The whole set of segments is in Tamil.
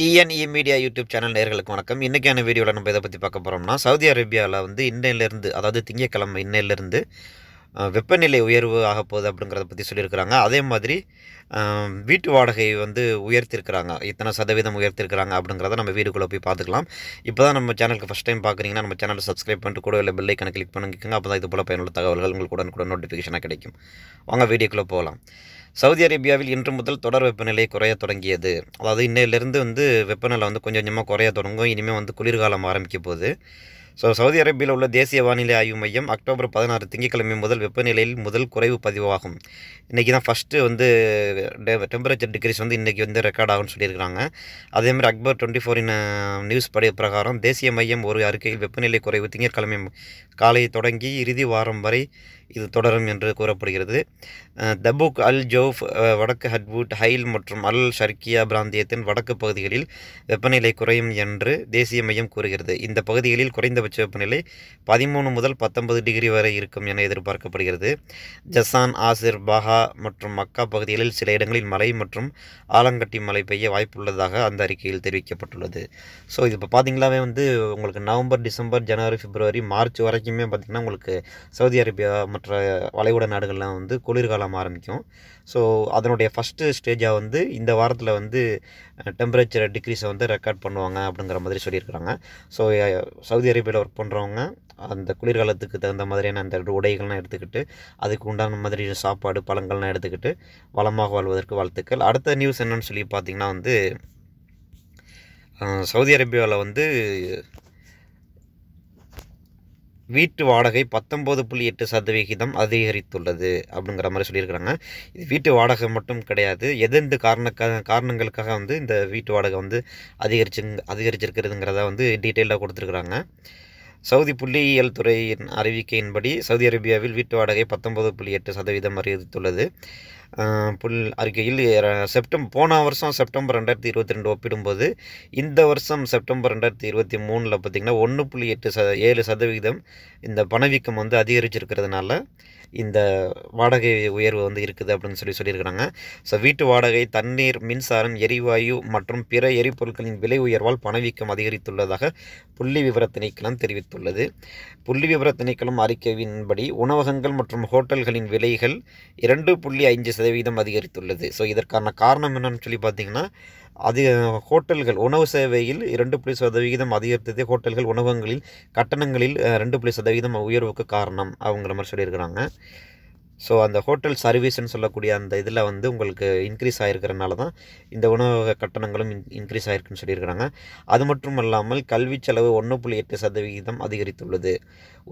டிஎன்இ மீடியா யூடியூப் சேனல் நேர்களுக்கு வணக்கம் இன்றைக்கான வீடியோவில் நம்ம இதை பற்றி பார்க்க போகிறோம்னா சவுதி அரேபியாவில் வந்து இன்னையிலேருந்து அதாவது திங்கக்கிழமை இன்னையிலேருந்து வெப்பநிலை உயர்வு ஆக போகுது அப்படிங்கிறத பற்றி சொல்லியிருக்கிறாங்க அதே மாதிரி வீட்டு வாடகை வந்து உயர்த்திருக்கிறாங்க இத்தனை சதவீதம் உயர்த்திருக்கிறாங்க அப்படிங்கிறத நம்ம வீடுக்குள்ளே போய் பார்த்துக்கலாம் இப்போ தான் நம்ம சேனலுக்கு ஃபஸ்ட் டைம் பார்க்குறீங்கன்னா நம்ம சேனலை சப்ஸ்கிரைப் பண்ணிட்டு கூட இல்லை கணக்கு கிளிக் பண்ணிக்கோங்க அப்போ தான் இது போல் பயனுள்ள தகவல்கள் உங்களுக்கு உடனுக்குடன் நோட்டிஃபிகேஷனாக கிடைக்கும் வாங்க வீடியோக்குள்ளே போகலாம் சவுதி அரேபியாவில் இன்று முதல் தொடர் வெப்பநிலை குறைய தொடங்கியது அதாவது இன்னையிலேருந்து வந்து வெப்பநிலை வந்து கொஞ்சம் கொஞ்சமாக குறைய தொடங்கும் இனிமேல் வந்து குளிர்காலம் ஆரம்பிக்க போகுது ஸோ சவுதி அரேபியாவில் உள்ள தேசிய வானிலை ஆய்வு மையம் அக்டோபர் பதினாறு திங்கட்கிழமை முதல் வெப்பநிலையில் முதல் குறைவு பதிவாகும் இன்றைக்கி தான் ஃபஸ்ட்டு வந்து டெம்பரேச்சர் டிகிரிஸ் வந்து இன்றைக்கி வந்து ரெக்கார்ட் ஆகும்னு சொல்லியிருக்கிறாங்க அதேமாதிரி அக்பர் டுவெண்ட்டி ஃபோரின் நியூஸ் படைய பிரகாரம் தேசிய மையம் ஒரு அறிக்கையில் வெப்பநிலை குறைவு திங்கட்கிழமை காலை தொடங்கி இறுதி வாரம் வரை இது தொடரும் என்று கூறப்படுகிறது தபுக் அல் ஜோஃப் வடக்கு ஹட்வுட் ஹைல் மற்றும் அல் ஷர்கியா பிராந்தியத்தின் வடக்கு பகுதிகளில் வெப்பநிலை குறையும் என்று தேசிய மையம் கூறுகிறது இந்த பகுதிகளில் குறைந்த அதிகபட்ச வெப்பநிலை பதிமூணு முதல் பத்தொன்பது டிகிரி வரை இருக்கும் என எதிர்பார்க்கப்படுகிறது ஜசான் ஆசிர் பாஹா மற்றும் மக்கா பகுதிகளில் சில இடங்களில் மழை மற்றும் ஆலங்கட்டி மழை பெய்ய வாய்ப்புள்ளதாக அந்த அறிக்கையில் தெரிவிக்கப்பட்டுள்ளது ஸோ இது இப்போ பார்த்திங்களாவே வந்து உங்களுக்கு நவம்பர் டிசம்பர் ஜனவரி பிப்ரவரி மார்ச் வரைக்குமே பார்த்திங்கன்னா உங்களுக்கு சவுதி அரேபியா மற்ற வளைகுடா நாடுகள்லாம் வந்து குளிர்காலம் ஆரம்பிக்கும் ஸோ அதனுடைய ஃபஸ்ட்டு ஸ்டேஜாக வந்து இந்த வாரத்தில் வந்து டெம்பரேச்சர் டிக்ரீஸை வந்து ரெக்கார்ட் பண்ணுவாங்க அப்படிங்கிற மாதிரி சொல்லியிருக்கிறாங்க ஸோ சவுதி அரேபியாவில் சைடில் ஒர்க் பண்ணுறவங்க அந்த குளிர்காலத்துக்கு தகுந்த மாதிரியான அந்த உடைகள்லாம் எடுத்துக்கிட்டு அதுக்கு உண்டான மாதிரி சாப்பாடு பழங்கள்லாம் எடுத்துக்கிட்டு வளமாக வாழ்வதற்கு வாழ்த்துக்கள் அடுத்த நியூஸ் என்னன்னு சொல்லி பார்த்திங்கன்னா வந்து சவுதி அரேபியாவில் வந்து வீட்டு வாடகை பத்தொம்போது புள்ளி எட்டு சதவிகிதம் அதிகரித்துள்ளது அப்படிங்கிற மாதிரி சொல்லியிருக்கிறாங்க இது வீட்டு வாடகை மட்டும் கிடையாது எதெந்த காரணக்காக காரணங்களுக்காக வந்து இந்த வீட்டு வாடகை வந்து அதிகரிச்சு அதிகரிச்சிருக்கிறதுங்கிறத வந்து டீட்டெயிலாக கொடுத்துருக்குறாங்க சவுதி புள்ளியியல் துறையின் அறிவிக்கையின்படி சவுதி அரேபியாவில் வீட்டு வாடகை பத்தொன்பது புள்ளி எட்டு சதவீதம் அறிவித்துள்ளது புல் அறிக்கையில் செப்டம்பர் போன வருஷம் செப்டம்பர் ரெண்டாயிரத்தி இருபத்தி ரெண்டு ஒப்பிடும்போது இந்த வருஷம் செப்டம்பர் ரெண்டாயிரத்தி இருபத்தி மூணில் பார்த்திங்கன்னா ஒன்று புள்ளி எட்டு ச ஏழு சதவிகிதம் இந்த பணவீக்கம் வந்து அதிகரிச்சிருக்கிறதுனால இந்த வாடகை உயர்வு வந்து இருக்குது அப்படின்னு சொல்லி சொல்லியிருக்கிறாங்க ஸோ வீட்டு வாடகை தண்ணீர் மின்சாரம் எரிவாயு மற்றும் பிற எரிபொருட்களின் விலை உயர்வால் பணவீக்கம் அதிகரித்துள்ளதாக புள்ளி விவர திணைக்களம் தெரிவித்துள்ளது புள்ளி விவர திணைக்களம் அறிக்கையின்படி உணவகங்கள் மற்றும் ஹோட்டல்களின் விலைகள் இரண்டு புள்ளி ஐந்து சதவீதம் அதிகரித்துள்ளது ஸோ இதற்கான காரணம் என்னன்னு சொல்லி பார்த்தீங்கன்னா அதிக ஹோட்டல்கள் உணவு சேவையில் இரண்டு புள்ளி சதவிகிதம் அதிகரித்தது ஹோட்டல்கள் உணவகங்களில் கட்டணங்களில் ரெண்டு புள்ளி சதவீதம் உயர்வுக்கு காரணம் அவங்கிற மாதிரி சொல்லியிருக்கிறாங்க ஸோ அந்த ஹோட்டல் சர்வீஸ்ன்னு சொல்லக்கூடிய அந்த இதில் வந்து உங்களுக்கு இன்க்ரீஸ் ஆகிருக்கிறனால தான் இந்த உணவக கட்டணங்களும் இன் இன்க்ரீஸ் ஆகிருக்குன்னு சொல்லியிருக்கிறாங்க அது மட்டும் இல்லாமல் கல்வி செலவு ஒன்று புள்ளி எட்டு சதவிகிதம் அதிகரித்துள்ளது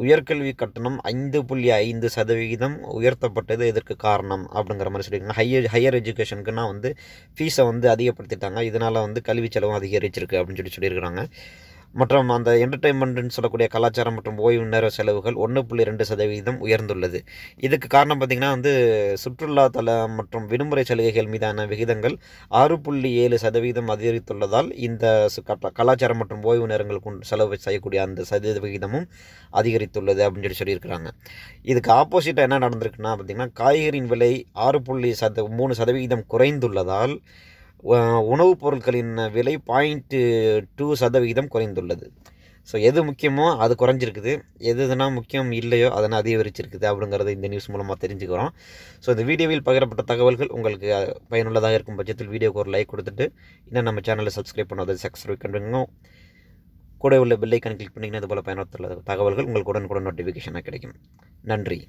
உயர்கல்வி கட்டணம் ஐந்து புள்ளி ஐந்து சதவிகிதம் உயர்த்தப்பட்டது இதற்கு காரணம் அப்படிங்கிற மாதிரி சொல்லியிருக்காங்க ஹையர் ஹையர் எஜுகேஷனுக்குன்னா வந்து ஃபீஸை வந்து அதிகப்படுத்திட்டாங்க இதனால் வந்து கல்வி செலவும் அதிகரிச்சிருக்கு அப்படின்னு சொல்லி சொல்லியிருக்கிறாங்க மற்றும் அந்த என்டர்டைன்மெண்ட்னு சொல்லக்கூடிய கலாச்சாரம் மற்றும் ஓய்வு நேர செலவுகள் ஒன்று புள்ளி ரெண்டு சதவீதம் உயர்ந்துள்ளது இதுக்கு காரணம் பார்த்திங்கன்னா வந்து சுற்றுலா தளம் மற்றும் விடுமுறை சலுகைகள் மீதான விகிதங்கள் ஆறு புள்ளி ஏழு சதவீதம் அதிகரித்துள்ளதால் இந்த கலாச்சாரம் மற்றும் ஓய்வு நேரங்கள் செலவு செய்யக்கூடிய அந்த சதவீத விகிதமும் அதிகரித்துள்ளது அப்படின்னு சொல்லி சொல்லியிருக்கிறாங்க இதுக்கு ஆப்போசிட்டாக என்ன நடந்திருக்குன்னா பார்த்திங்கன்னா காய்கறியின் விலை ஆறு புள்ளி சத மூணு சதவிகிதம் குறைந்துள்ளதால் உணவுப் பொருட்களின் விலை பாயிண்ட்டு டூ சதவிகிதம் குறைந்துள்ளது ஸோ எது முக்கியமோ அது குறைஞ்சிருக்குது எது எதுனா முக்கியம் இல்லையோ அதனால் அதிகரிச்சிருக்குது அப்படிங்கிறத இந்த நியூஸ் மூலமாக தெரிஞ்சுக்கிறோம் ஸோ இந்த வீடியோவில் பகிரப்பட்ட தகவல்கள் உங்களுக்கு பயனுள்ளதாக இருக்கும் பட்சத்தில் வீடியோக்கு ஒரு லைக் கொடுத்துட்டு இன்னும் நம்ம சேனலை சப்ஸ்கிரைப் பண்ணுவது சப்ஸ்கிரைப் பண்ணுங்க கூட உள்ள பில்லைக்கான கிளிக் பண்ணிங்கன்னா அது போல் பயனுள்ள தகவல்கள் உங்களுக்கு உடனுக்குடன் நோட்டிஃபிகேஷனாக கிடைக்கும் நன்றி